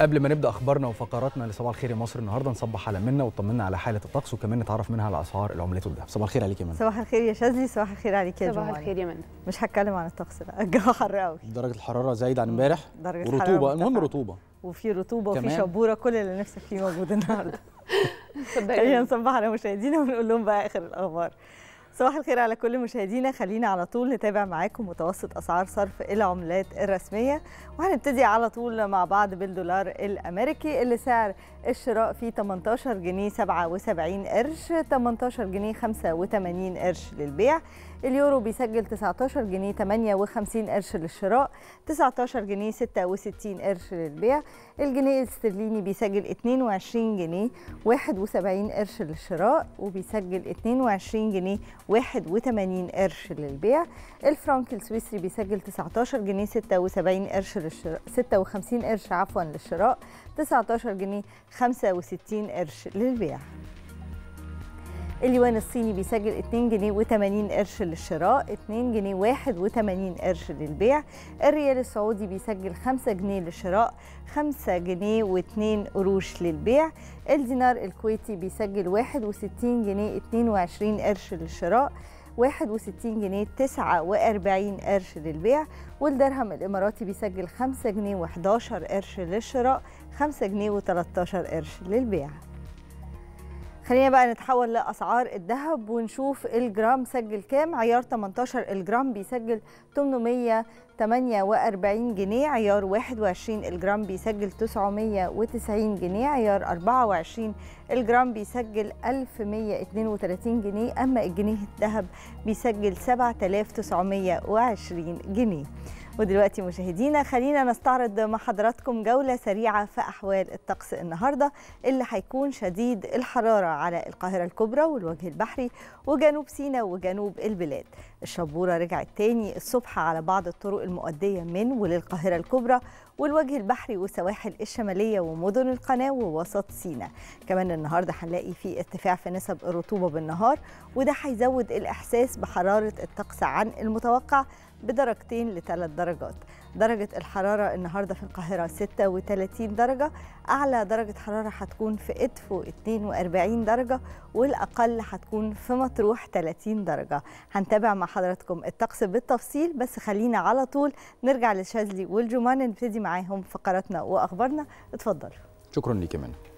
قبل ما نبدا اخبارنا وفقراتنا لصباح الخير يا مصر النهارده نصبح على منا وطمنا على حاله الطقس وكمان نتعرف منها على اسعار العملات والذهب صباح الخير عليك يا منى صباح الخير يا شاذلي صباح الخير عليك يا صباح الخير يا منى مش هتكلم عن الطقس لا الجو حر قوي درجه الحراره زايده عن امبارح ورطوبه المهم رطوبه وفي رطوبه وفي شبوره كل اللي نفسك فيه موجود النهارده خلينا نصبح على مشاهدينا ونقول لهم بقى اخر الاخبار صباح الخير على كل مشاهدينا خلينا على طول نتابع معاكم متوسط اسعار صرف العملات الرسميه وهنبتدي على طول مع بعض بالدولار الامريكي اللي سعر الشراء فيه 18 جنيه 77 قرش 18 جنيه 85 قرش للبيع اليورو بيسجل 19 جنيه 58 قرش للشراء 19 جنيه 66 قرش للبيع الجنيه الاسترليني بيسجل 22 جنيه 71 قرش للشراء وبيسجل 22 جنيه 81 قرش للبيع الفرنك السويسري بيسجل 19 جنيه 76 قرش للشراء 56 قرش عفوا للشراء 19 جنيه 65 قرش للبيع اليوان الصيني بيسجل 2 جنيه و80 قرش للشراء 2 جنيه 81 قرش للبيع الريال السعودي بيسجل 5 جنيه للشراء 5 جنيه و2 قروش للبيع الدينار الكويتي بيسجل 61 جنيه 22 قرش للشراء 61 جنيه 49 قرش للبيع والدرهم الإماراتي بيسجل 5 جنيه و11 قرش للشراء 5 جنيه و13 قرش للبيع خلينا بقى نتحول لاسعار الذهب ونشوف الجرام سجل كام عيار 18 الجرام بيسجل 848 جنيه عيار 21 الجرام بيسجل 990 جنيه عيار 24 الجرام بيسجل 1132 جنيه اما الجنيه الذهب بيسجل 7920 جنيه ودلوقتي مشاهدينا خلينا نستعرض مع حضراتكم جولة سريعة في أحوال الطقس النهاردة اللي هيكون شديد الحرارة على القاهرة الكبرى والوجه البحري وجنوب سيناء وجنوب البلاد الشبورة رجعت تاني الصبح على بعض الطرق المؤدية من وللقاهرة الكبرى والوجه البحري والسواحل الشمالية ومدن القناة ووسط سيناء كمان النهاردة هنلاقي في ارتفاع في نسب الرطوبة بالنهار وده هيزود الإحساس بحرارة الطقس عن المتوقع بدرجتين لثلاث درجات درجة الحرارة النهاردة في القاهرة 36 درجة أعلى درجة حرارة هتكون في إدفو 42 درجة والأقل هتكون في مطروح 30 درجة هنتابع مع حضراتكم الطقس بالتفصيل بس خلينا على طول نرجع للشاذلي والجمان نبتدي مع معاهم فقراتنا واخبارنا اتفضلوا شكرا ليك منى